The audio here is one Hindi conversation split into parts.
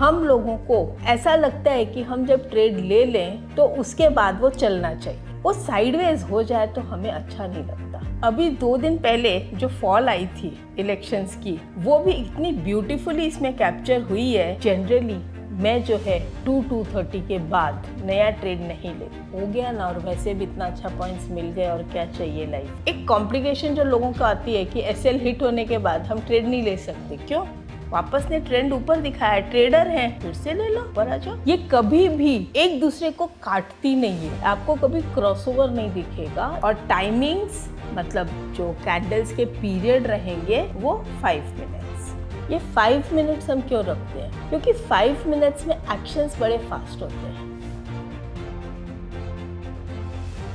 हम लोगों को ऐसा लगता है कि हम जब ट्रेड ले लें तो उसके बाद वो चलना चाहिए वो साइडवेज हो जाए तो हमें अच्छा नहीं लगता अभी दो दिन पहले जो फॉल आई थी इलेक्शंस की वो भी इतनी ब्यूटीफुली इसमें कैप्चर हुई है जनरली मैं जो है टू टू थर्टी के बाद नया ट्रेड नहीं ले हो गया ना और वैसे भी इतना अच्छा पॉइंट्स मिल गए और क्या चाहिए लाइफ एक कॉम्प्लिकेशन जो लोगों को आती है कि एसएल हिट होने के बाद हम ट्रेड नहीं ले सकते क्यों वापस ने ट्रेंड ऊपर दिखाया ट्रेडर है फिर से ले लो पर आ जाओ ये कभी भी एक दूसरे को काटती नहीं है आपको कभी क्रॉसओवर नहीं दिखेगा और टाइमिंग्स मतलब जो कैंडल्स के पीरियड रहेंगे वो फाइव मिनट्स ये फाइव मिनट्स हम क्यों रखते हैं क्योंकि फाइव मिनट्स में एक्शंस बड़े फास्ट होते हैं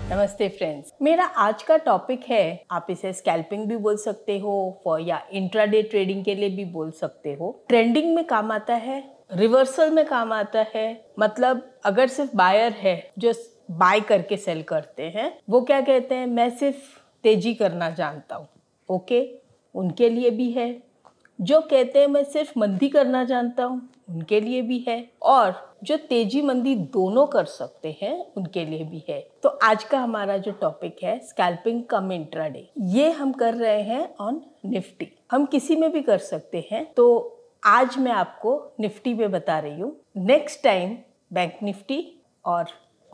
नमस्ते फ्रेंड्स मेरा आज का टॉपिक है आप इसे स्कैल्पिंग भी बोल सकते हो फॉर या इंट्राडे ट्रेडिंग के लिए भी बोल सकते हो ट्रेंडिंग में काम आता है रिवर्सल में काम आता है मतलब अगर सिर्फ बायर है जो बाय करके सेल करते हैं वो क्या कहते हैं मैं सिर्फ तेजी करना जानता हूँ ओके उनके लिए भी है जो कहते हैं मैं सिर्फ मंदी करना जानता हूँ उनके लिए भी है और जो तेजी मंदी दोनों कर सकते हैं उनके लिए भी है तो आज का हमारा जो टॉपिक है स्कैल्पिंग कम इंट्राडे ये हम कर रहे हैं ऑन निफ्टी हम किसी में भी कर सकते हैं तो आज मैं आपको निफ्टी में बता रही हूँ नेक्स्ट टाइम बैंक निफ्टी और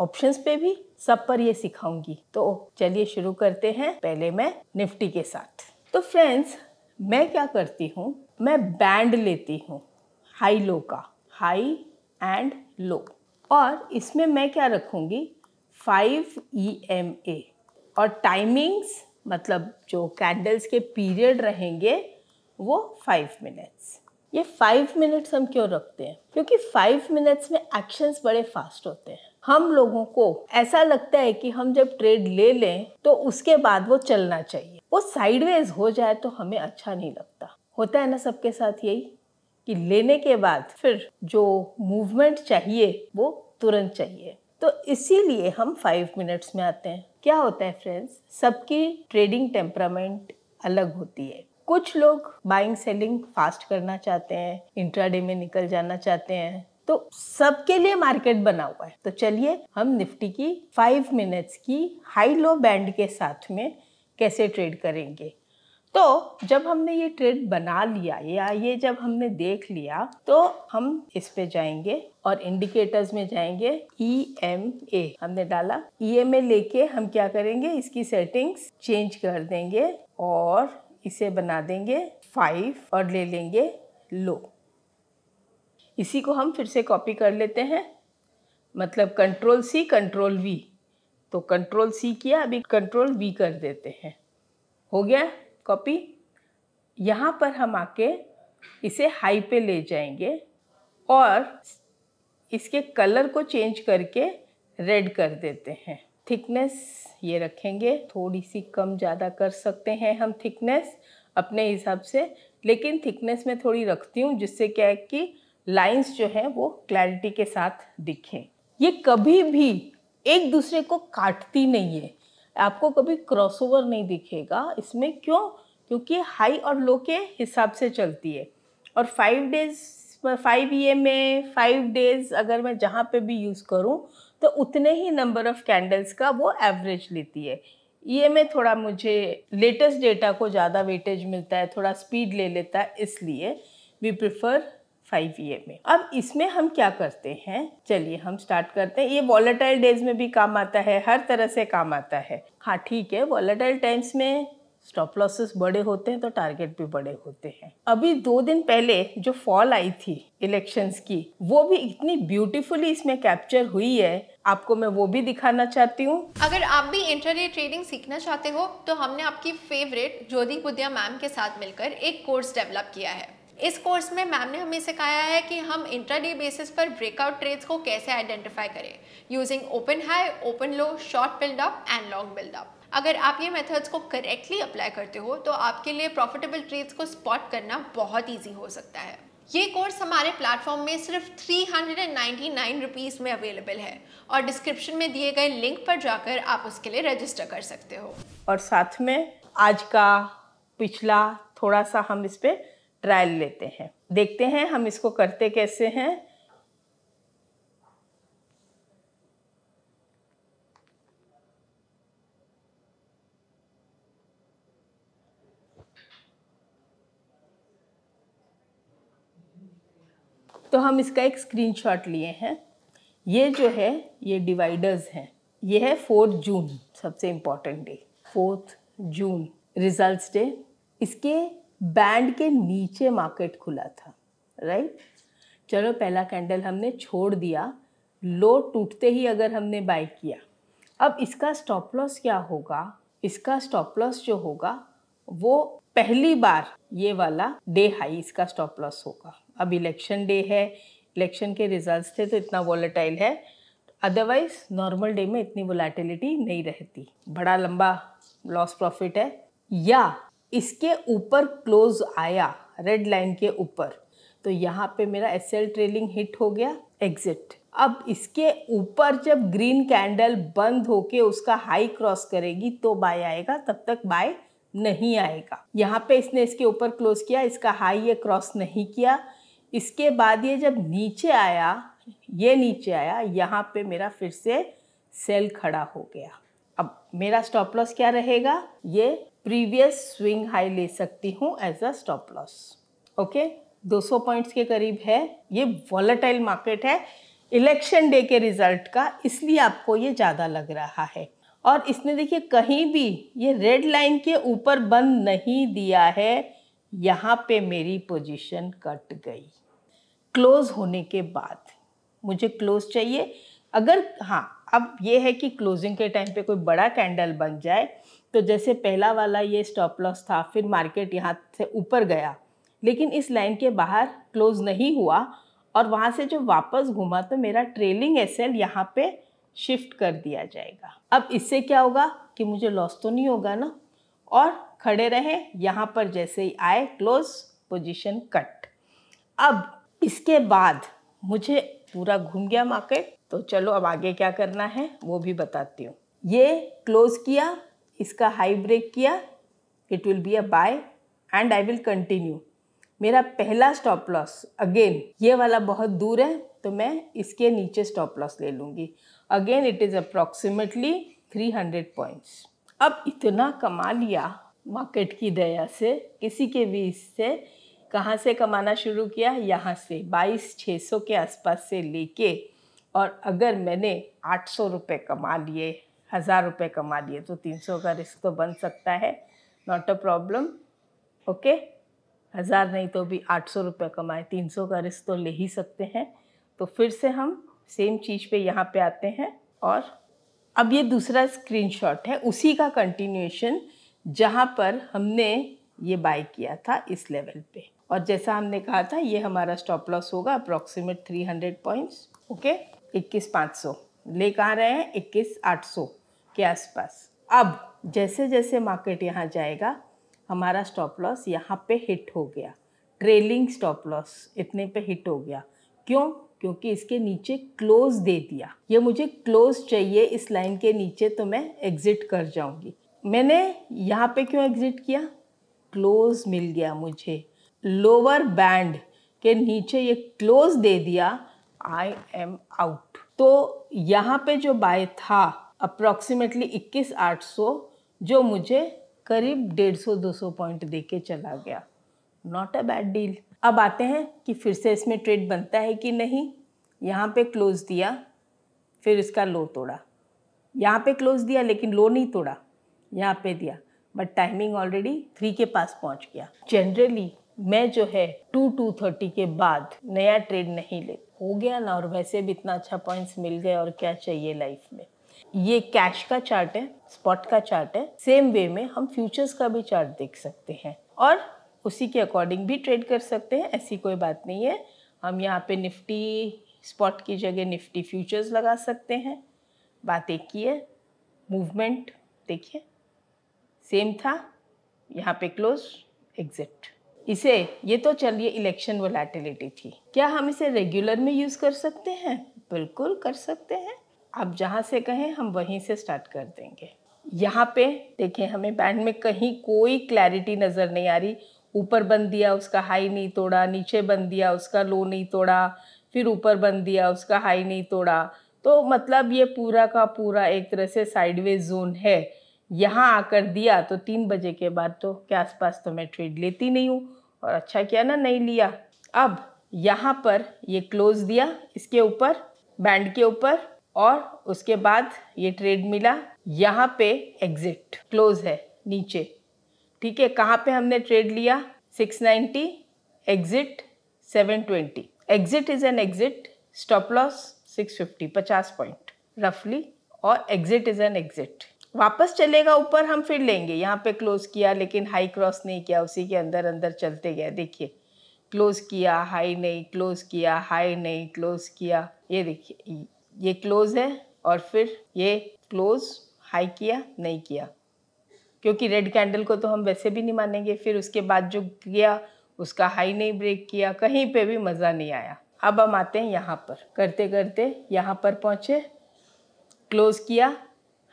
ऑप्शंस पे भी सब पर ये सिखाऊंगी तो चलिए शुरू करते हैं पहले मैं निफ्टी के साथ तो फ्रेंड्स मैं क्या करती हूँ मैं बैंड लेती हूँ हाई लो का हाई एंड लो और इसमें मैं क्या रखूँगी फाइव ई एम ए और टाइमिंग्स मतलब जो कैंडल्स के पीरियड रहेंगे वो फाइव मिनट्स ये फाइव मिनट्स हम क्यों रखते हैं क्योंकि फाइव मिनट्स में एक्शंस बड़े फास्ट होते हैं हम लोगों को ऐसा लगता है कि हम जब ट्रेड ले लें तो उसके बाद वो चलना चाहिए वो साइडवेज हो जाए तो हमें अच्छा नहीं लगता होता है ना सबके साथ यही कि लेने के बाद फिर जो मूवमेंट चाहिए वो तुरंत चाहिए तो इसीलिए हम फाइव मिनट्स में आते हैं क्या होता है फ्रेंड्स सबकी ट्रेडिंग टेम्परामेंट अलग होती है कुछ लोग बाइंग सेलिंग फास्ट करना चाहते हैं इंट्राडे में निकल जाना चाहते हैं तो सबके लिए मार्केट बना हुआ है तो चलिए हम निफ्टी की फाइव मिनट्स की हाई लो बैंड के साथ में कैसे ट्रेड करेंगे तो जब हमने ये ट्रेड बना लिया या ये जब हमने देख लिया तो हम इस पे जाएंगे और इंडिकेटर्स में जाएंगे ई एम ए हमने डाला ई एम ए लेके हम क्या करेंगे इसकी सेटिंग्स चेंज कर देंगे और इसे बना देंगे फाइव और ले लेंगे लो इसी को हम फिर से कॉपी कर लेते हैं मतलब कंट्रोल सी कंट्रोल वी तो कंट्रोल सी किया अभी कंट्रोल वी कर देते हैं हो गया कॉपी यहाँ पर हम आके इसे हाई पे ले जाएंगे और इसके कलर को चेंज करके रेड कर देते हैं थिकनेस ये रखेंगे थोड़ी सी कम ज़्यादा कर सकते हैं हम थिकनेस अपने हिसाब से लेकिन थिकनेस में थोड़ी रखती हूँ जिससे क्या है कि लाइंस जो है वो क्लैरिटी के साथ दिखें ये कभी भी एक दूसरे को काटती नहीं है आपको कभी क्रॉसओवर नहीं दिखेगा इसमें क्यों क्योंकि हाई और लो के हिसाब से चलती है और फाइव डेज फाइव ई में फाइव डेज अगर मैं जहाँ पे भी यूज़ करूँ तो उतने ही नंबर ऑफ़ कैंडल्स का वो एवरेज लेती है ई ए थोड़ा मुझे लेटेस्ट डेटा को ज़्यादा वेटेज मिलता है थोड़ा स्पीड ले लेता है इसलिए वी प्रिफर फाइव ईयर में अब इसमें हम क्या करते हैं चलिए हम स्टार्ट करते हैं ये वॉलेटाइल डेज में भी काम आता है हर तरह से काम आता है हाँ ठीक है वॉलेटाइल टाइम्स में स्टॉप लॉसेस बड़े होते हैं तो टारगेट भी बड़े होते हैं अभी दो दिन पहले जो फॉल आई थी इलेक्शंस की वो भी इतनी ब्यूटीफुली इसमें कैप्चर हुई है आपको मैं वो भी दिखाना चाहती हूँ अगर आप भी इंटरनेट ट्रेडिंग सीखना चाहते हो तो हमने आपकी फेवरेट ज्योति बुद्धिया मैम के साथ मिलकर एक कोर्स डेवलप किया है इस कोर्स में मैम ने हमें सिखाया है कि हम इंट्राडे बेसिस पर ब्रेकआउट ट्रेड्स को कैसे आइडेंटिफाई करें using open high open low short buildup and long buildup अगर आप ये मेथड्स को करेक्टली अप्लाई करते हो तो आपके लिए प्रॉफिटेबल ट्रेड्स को स्पॉट करना बहुत ईजी हो सकता है ये कोर्स हमारे प्लेटफॉर्म में सिर्फ थ्री हंड्रेड रुपीस में अवेलेबल है और डिस्क्रिप्शन में दिए गए लिंक पर जाकर आप उसके लिए रजिस्टर कर सकते हो और साथ में आज का पिछला थोड़ा सा हम इस पर ट्रायल लेते हैं देखते हैं हम इसको करते कैसे हैं तो हम इसका एक स्क्रीनशॉट लिए हैं ये जो है ये डिवाइडर्स हैं ये है फोर्थ जून सबसे important day fourth June results day इसके बैंड के नीचे मार्केट खुला था राइट चलो पहला कैंडल हमने छोड़ दिया लो टूटते ही अगर हमने बाय किया अब इसका स्टॉप लॉस क्या होगा इसका स्टॉप लॉस जो होगा वो पहली बार ये वाला डे हाई इसका स्टॉप लॉस होगा अब इलेक्शन डे है इलेक्शन के रिजल्ट्स थे तो इतना वॉलेटाइल है अदरवाइज नॉर्मल डे में इतनी वोलेटिलिटी नहीं रहती बड़ा लंबा लॉस प्रॉफिट है या इसके ऊपर क्लोज आया रेड लाइन के ऊपर तो यहाँ पे मेरा एस एल ट्रेलिंग हिट हो गया एग्जिट अब इसके ऊपर जब ग्रीन कैंडल बंद होके उसका हाई क्रॉस करेगी तो बाय आएगा तब तक बाय नहीं आएगा यहाँ पे इसने इसके ऊपर क्लोज किया इसका हाई ये क्रॉस नहीं किया इसके बाद ये जब नीचे आया ये नीचे आया यहाँ पे मेरा फिर से सेल खड़ा हो गया अब मेरा स्टॉप लॉस क्या रहेगा ये प्रीवियस स्विंग हाई ले सकती हूँ as a stop loss okay 200 points के करीब है ये वॉलेटाइल मार्केट है इलेक्शन डे के रिजल्ट का इसलिए आपको ये ज़्यादा लग रहा है और इसने देखिए कहीं भी ये रेड लाइन के ऊपर बंद नहीं दिया है यहाँ पे मेरी पोजीशन कट गई क्लोज होने के बाद मुझे क्लोज चाहिए अगर हाँ अब ये है कि क्लोजिंग के टाइम पे कोई बड़ा कैंडल बन जाए तो जैसे पहला वाला ये स्टॉप लॉस था फिर मार्केट यहाँ से ऊपर गया लेकिन इस लाइन के बाहर क्लोज नहीं हुआ और वहाँ से जो वापस घूमा तो मेरा ट्रेलिंग एस एल यहाँ पर शिफ्ट कर दिया जाएगा अब इससे क्या होगा कि मुझे लॉस तो नहीं होगा ना और खड़े रहे यहाँ पर जैसे ही आए क्लोज पोजीशन कट अब इसके बाद मुझे पूरा घूम गया मार्केट तो चलो अब आगे क्या करना है वो भी बताती हूँ ये क्लोज किया इसका हाई ब्रेक किया it will be a buy and I will continue मेरा पहला स्टॉप लॉस अगेन ये वाला बहुत दूर है तो मैं इसके नीचे स्टॉप लॉस ले लूँगी again it is approximately three hundred points अब इतना कमा लिया मार्केट की दया से किसी के भी इससे कहाँ से कमाना शुरू किया यहाँ से बाईस छः सौ के आसपास से लेके और अगर मैंने आठ सौ रुपये कमा लिए हज़ार रुपये कमा लिए तो तीन सौ का रिस्क तो बन सकता है नॉट अ प्रॉब्लम ओके हज़ार नहीं तो भी आठ सौ रुपये कमाए तीन सौ का रिस्क तो ले ही सकते हैं तो फिर से हम सेम चीज़ पे यहाँ पे आते हैं और अब ये दूसरा स्क्रीनशॉट है उसी का कंटिन्यूएशन जहाँ पर हमने ये बाई किया था इस लेवल पे और जैसा हमने कहा था ये हमारा स्टॉप लॉस होगा अप्रॉक्सीमेट 300 पॉइंट्स ओके इक्कीस पाँच सौ ले कहाँ रहे हैं इक्कीस आठ सौ के आसपास अब जैसे जैसे मार्केट यहाँ जाएगा हमारा स्टॉप लॉस यहाँ पे हिट हो गया ट्रेलिंग स्टॉप लॉस इतने पे हिट हो गया क्यों क्योंकि इसके नीचे क्लोज दे दिया ये मुझे क्लोज चाहिए इस लाइन के नीचे तो मैं एग्ज़िट कर जाऊँगी मैंने यहाँ पे क्यों एग्ज़िट किया क्लोज मिल गया मुझे लोअर बैंड के नीचे ये क्लोज दे दिया आई एम आउट तो यहाँ पे जो बाय था अप्रॉक्सीमेटली इक्कीस आठ सौ जो मुझे करीब डेढ़ सौ दो सौ पॉइंट दे के चला गया नॉट अ बैड डील अब आते हैं कि फिर से इसमें ट्रेड बनता है कि नहीं यहाँ पे क्लोज़ दिया फिर इसका लो तोड़ा यहाँ पे क्लोज़ दिया लेकिन लो नहीं तोड़ा यहाँ पे दिया बट टाइमिंग ऑलरेडी थ्री के पास पहुँच गया जनरली मैं जो है टू टू थर्टी के बाद नया ट्रेड नहीं लेती हो गया ना और वैसे भी इतना अच्छा पॉइंट्स मिल गए और क्या चाहिए लाइफ में ये कैश का चार्ट है स्पॉट का चार्ट है सेम वे में हम फ्यूचर्स का भी चार्ट देख सकते हैं और उसी के अकॉर्डिंग भी ट्रेड कर सकते हैं ऐसी कोई बात नहीं है हम यहाँ पे निफ्टी स्पॉट की जगह निफ्टी फ्यूचर्स लगा सकते हैं बात एक की है मूवमेंट देखिए सेम था यहाँ पे क्लोज एग्जिट इसे ये तो चलिए इलेक्शन वोलेटिलिटी थी क्या हम इसे रेगुलर में यूज़ कर सकते हैं बिल्कुल कर सकते हैं आप जहाँ से कहें हम वहीं से स्टार्ट कर देंगे यहाँ पे देखें हमें बैंड में कहीं कोई क्लैरिटी नज़र नहीं आ रही ऊपर बन दिया उसका हाई नहीं तोड़ा नीचे बन दिया उसका लो नहीं तोड़ा फिर ऊपर बन दिया उसका हाई नहीं तोड़ा तो मतलब ये पूरा का पूरा एक तरह से साइडवेज जोन है यहाँ आकर दिया तो तीन बजे के बाद तो के आसपास तो मैं ट्रेड लेती नहीं हूँ और अच्छा किया ना नहीं लिया अब यहाँ पर ये क्लोज दिया इसके ऊपर बैंड के ऊपर और उसके बाद ये ट्रेड मिला यहाँ पे एग्जिट क्लोज है नीचे ठीक है कहाँ पे हमने ट्रेड लिया 690 exit seven twenty exit is an exit stop loss 650 50 point रफली और एग्जिट इज़ एन एग्जिट वापस चलेगा ऊपर हम फिर लेंगे यहाँ पे क्लोज़ किया लेकिन हाई क्रॉस नहीं किया उसी के अंदर अंदर चलते गए देखिए क्लोज़ किया हाई नहीं क्लोज़ किया हाई नहीं क्लोज़ किया ये देखिए ये क्लोज़ है और फिर ये क्लोज़ हाई किया नहीं किया क्योंकि रेड कैंडल को तो हम वैसे भी नहीं मानेंगे फिर उसके बाद जो किया उसका हाई नहीं ब्रेक किया कहीं पे भी मज़ा नहीं आया अब हम आते हैं यहाँ पर करते करते यहाँ पर पहुँचे क्लोज़ किया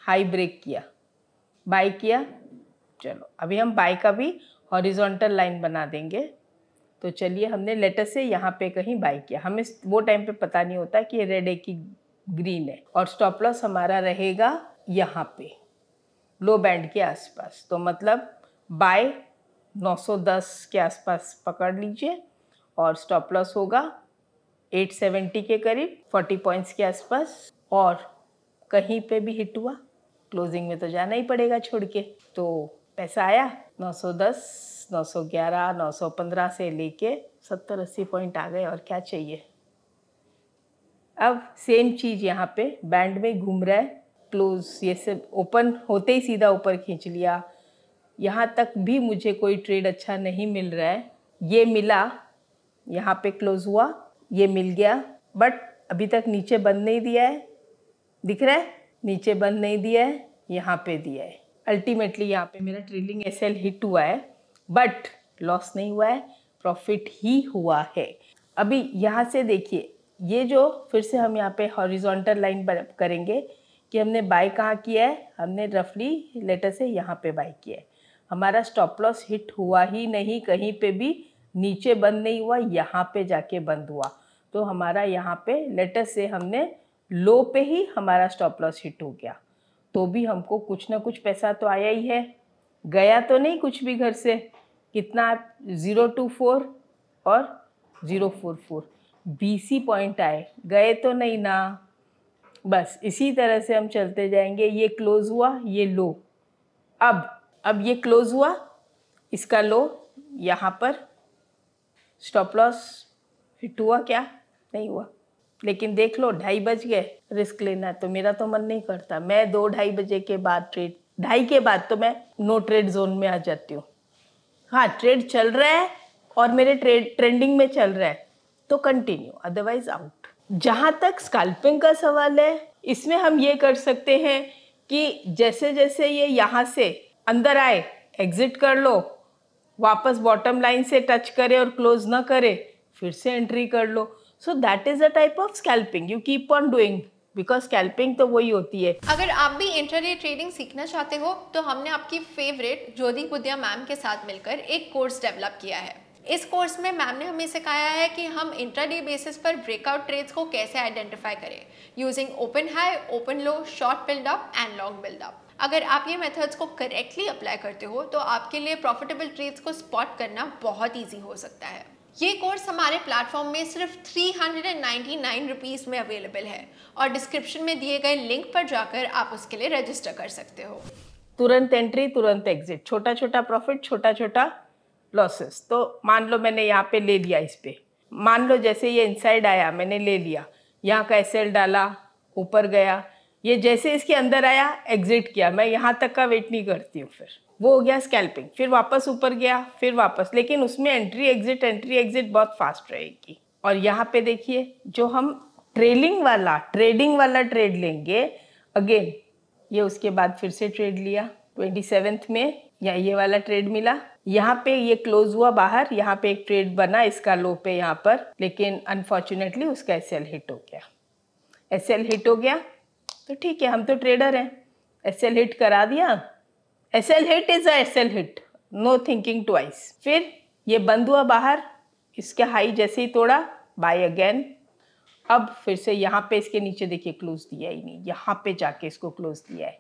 हाई ब्रेक किया बाई किया चलो अभी हम बाई का भी हॉरिजॉन्टल लाइन बना देंगे तो चलिए हमने लेटर से यहाँ पे कहीं बाई किया हमें वो टाइम पे पता नहीं होता कि ये रेड है कि ग्रीन है और स्टॉप लॉस हमारा रहेगा यहाँ पे लो बैंड के आसपास तो मतलब बाय 910 के आसपास पकड़ लीजिए और स्टॉप लॉस होगा 870 के करीब 40 पॉइंट्स के आसपास और कहीं पे भी हिट हुआ क्लोजिंग में तो जाना ही पड़ेगा छोड़ के तो पैसा आया 910, 911, 915 से लेके 70 अस्सी पॉइंट आ गए और क्या चाहिए अब सेम चीज़ यहाँ पे बैंड में घूम रहा है क्लोज ये सब ओपन होते ही सीधा ऊपर खींच लिया यहाँ तक भी मुझे कोई ट्रेड अच्छा नहीं मिल रहा है ये मिला यहाँ पे क्लोज हुआ ये मिल गया बट अभी तक नीचे बंद नहीं दिया है दिख रहा है नीचे बंद नहीं दिया है यहाँ पे दिया है अल्टीमेटली यहाँ पे मेरा ट्रेलिंग एस हिट हुआ है बट लॉस नहीं हुआ है प्रॉफिट ही हुआ है अभी यहाँ से देखिए ये जो फिर से हम यहाँ पे हॉरिजॉन्टल लाइन करेंगे कि हमने बाय कहाँ किया है हमने रफली लेटर से यहाँ पे बाय किया है हमारा स्टॉप लॉस हिट हुआ ही नहीं कहीं पे भी नीचे बंद नहीं हुआ यहाँ पे जाके बंद हुआ तो हमारा यहाँ पे लेटर से हमने लो पे ही हमारा स्टॉप लॉस हिट हो गया तो भी हमको कुछ ना कुछ पैसा तो आया ही है गया तो नहीं कुछ भी घर से कितना ज़ीरो टू फोर और ज़ीरो फोर फोर बीसी पॉइंट आए गए तो नहीं ना बस इसी तरह से हम चलते जाएंगे ये क्लोज़ हुआ ये लो अब अब ये क्लोज़ हुआ इसका लो यहाँ पर स्टॉप लॉस हिट हुआ क्या नहीं हुआ लेकिन देख लो ढाई बज गए रिस्क लेना तो मेरा तो मन नहीं करता मैं दो ढाई बजे के बाद ट्रेड ढाई के बाद तो मैं नो ट्रेड जोन में आ जाती हूँ हाँ ट्रेड चल रहा है और मेरे ट्रेड ट्रेंडिंग में चल रहा है तो कंटिन्यू अदरवाइज आउट जहाँ तक स्काल्पिंग का सवाल है इसमें हम ये कर सकते हैं कि जैसे जैसे ये यहाँ से अंदर आए एग्जिट कर लो वापस बॉटम लाइन से टच करे और क्लोज ना करे फिर से एंट्री कर लो so that is a type of scalping you keep on doing because scalping तो वही होती है अगर आप भी इंटरनेट ट्रेडिंग सीखना चाहते हो तो हमने आपकी फेवरेट ज्योति बुद्धिया मैम के साथ मिलकर एक कोर्स डेवलप किया है इस कोर्स में मैम ने हमें सिखाया है कि हम इंट्राडे बेसिस पर ब्रेकआउट ट्रेड्स को कैसे आइडेंटिफाई करें using open high open low short buildup and long buildup अगर आप ये मेथड्स को करेक्टली अप्लाई करते हो तो आपके लिए प्रॉफिटेबल ट्रेड्स को स्पॉट करना बहुत ईजी हो सकता है ये कोर्स हमारे प्लेटफॉर्म में सिर्फ थ्री हंड्रेड में अवेलेबल है और डिस्क्रिप्शन में दिए गए लिंक पर जाकर आप उसके लिए रजिस्टर कर सकते हो तुरंत एंट्री तुरंत एग्जिट छोटा छोटा प्रॉफिट छोटा छोटा लॉसेस तो मान लो मैंने यहाँ पे ले लिया इस पर मान लो जैसे ये इनसाइड आया मैंने ले लिया यहाँ का एस डाला ऊपर गया ये जैसे इसके अंदर आया एग्जिट किया मैं यहाँ तक का वेट नहीं करती हूँ फिर वो हो गया स्कैल्पिंग फिर वापस ऊपर गया फिर वापस लेकिन उसमें एंट्री एग्जिट एंट्री एग्जिट बहुत फास्ट रहेगी और यहाँ पे देखिए जो हम ट्रेलिंग वाला ट्रेडिंग वाला ट्रेड लेंगे अगेन ये उसके बाद फिर से ट्रेड लिया ट्वेंटी सेवेंथ में या ये वाला ट्रेड मिला यहाँ पे ये क्लोज हुआ बाहर यहाँ पे एक ट्रेड बना इसका लो पे यहाँ पर लेकिन अनफॉर्चुनेटली उसका एस हिट हो गया एस हिट हो गया तो ठीक है हम तो ट्रेडर हैं एस हिट करा दिया S L hit is as S L hit no thinking twice फिर ये बंद हुआ बाहर इसके हाई जैसे ही तोड़ा बाय अगेन अब फिर से यहाँ पे इसके नीचे देखिए क्लोज दिया ही नहीं यहाँ पे जाके इसको क्लोज दिया है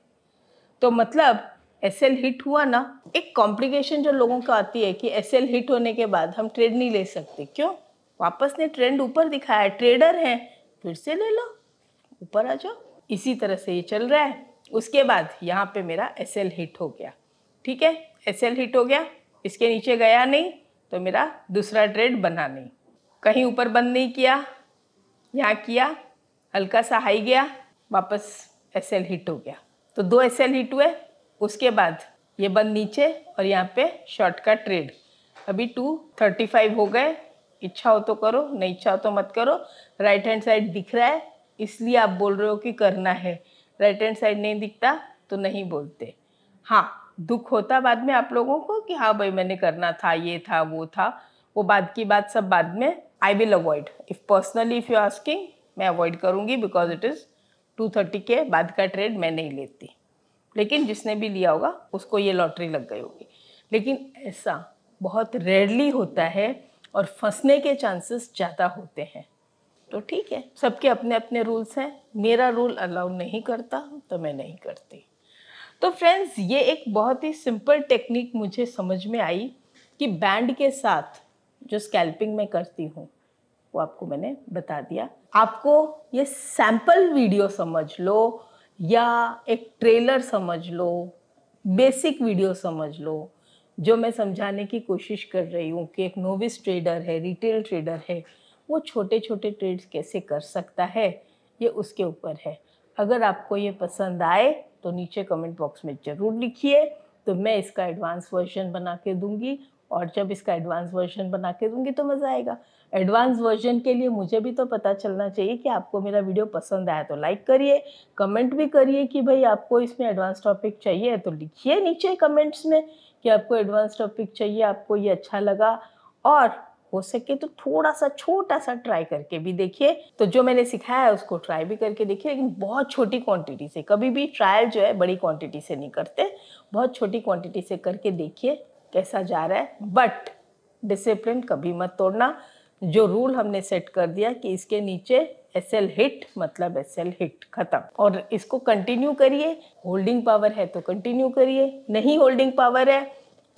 तो मतलब एस एल हिट हुआ ना एक कॉम्प्लिकेशन जो लोगों को आती है कि एस एल हिट होने के बाद हम ट्रेड नहीं ले सकते क्यों वापस ने ट्रेंड ऊपर दिखाया ट्रेडर हैं फिर से ले लो ऊपर आ जाओ इसी तरह से ये चल रहा है उसके बाद यहाँ पे मेरा एस एल हिट हो गया ठीक है एस एल हिट हो गया इसके नीचे गया नहीं तो मेरा दूसरा ट्रेड बना नहीं कहीं ऊपर बंद नहीं किया यहाँ किया हल्का सा हाई गया वापस एस एल हिट हो गया तो दो एस एल हिट हुए उसके बाद ये बंद नीचे और यहाँ पे शॉर्ट का ट्रेड अभी टू थर्टी फाइव हो गए इच्छा हो तो करो नहीं इच्छा हो तो मत करो राइट हैंड साइड दिख रहा है इसलिए आप बोल रहे हो कि करना है राइट हैंड साइड नहीं दिखता तो नहीं बोलते हाँ दुख होता बाद में आप लोगों को कि हाँ भाई मैंने करना था ये था वो था वो बाद की बात सब बाद में I will avoid if personally if you asking मैं अवॉइड करूँगी because it is two thirty के बाद का ट्रेड मैं नहीं लेती लेकिन जिसने भी लिया होगा उसको ये लॉटरी लग गई होगी लेकिन ऐसा बहुत रेयरली होता है और फंसने के चांसेस ज़्यादा होते हैं तो ठीक है सबके अपने अपने रूल्स हैं मेरा रूल अलाउ नहीं करता तो मैं नहीं करती तो फ्रेंड्स ये एक बहुत ही सिंपल टेक्निक मुझे समझ में आई कि बैंड के साथ जो स्कैल्पिंग मैं करती हूँ वो आपको मैंने बता दिया आपको ये सैम्पल वीडियो समझ लो या एक ट्रेलर समझ लो बेसिक वीडियो समझ लो जो मैं समझाने की कोशिश कर रही हूँ कि एक नोविस ट्रेडर है रिटेल ट्रेडर है वो छोटे छोटे ट्रेड्स कैसे कर सकता है ये उसके ऊपर है अगर आपको ये पसंद आए तो नीचे कमेंट बॉक्स में ज़रूर लिखिए तो मैं इसका एडवांस वर्जन बना के दूंगी और जब इसका एडवांस वर्जन बना के दूंगी तो मज़ा आएगा एडवांस वर्जन के लिए मुझे भी तो पता चलना चाहिए कि आपको मेरा वीडियो पसंद आया तो लाइक करिए कमेंट भी करिए कि भाई आपको इसमें एडवांस टॉपिक चाहिए तो लिखिए नीचे कमेंट्स में कि आपको एडवांस टॉपिक चाहिए आपको ये अच्छा लगा और हो सके तो थोड़ा सा छोटा सा ट्राई करके भी देखिए तो जो मैंने सिखाया है उसको ट्राई भी करके देखिए लेकिन बहुत छोटी क्वांटिटी से कभी भी ट्रायल जो है बड़ी क्वांटिटी से नहीं करते बहुत छोटी क्वांटिटी से करके देखिए कैसा जा रहा है बट डिसिप्लिन कभी मत तोड़ना जो रूल हमने सेट कर दिया कि इसके नीचे एस एल हिट मतलब एस एल हिट खत्म और इसको कंटिन्यू करिए होल्डिंग पावर है तो कंटिन्यू करिए नहीं होल्डिंग पावर है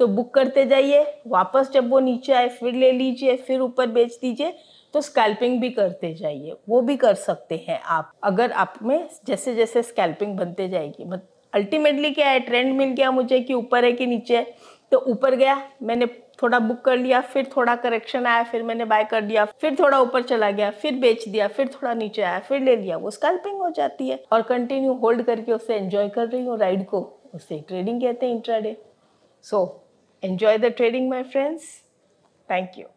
तो बुक करते जाइए वापस जब वो नीचे आए फिर ले लीजिए फिर ऊपर बेच दीजिए तो स्कैल्पिंग भी करते जाइए वो भी कर सकते हैं आप अगर आप में जैसे जैसे स्कैल्पिंग बनते जाएगी मत अल्टीमेटली क्या है ट्रेंड मिल गया मुझे कि ऊपर है कि नीचे है तो ऊपर गया मैंने थोड़ा बुक कर लिया फिर थोड़ा करेक्शन आया फिर मैंने बाय कर दिया फिर थोड़ा ऊपर चला गया फिर बेच दिया फिर थोड़ा नीचे आया फिर ले लिया वो स्कैल्पिंग हो जाती है और कंटिन्यू होल्ड करके उसे एंजॉय कर रही हूँ राइड को उसे ट्रेडिंग कहते हैं intraday so so, Enjoy the trading, my friends. Thank you.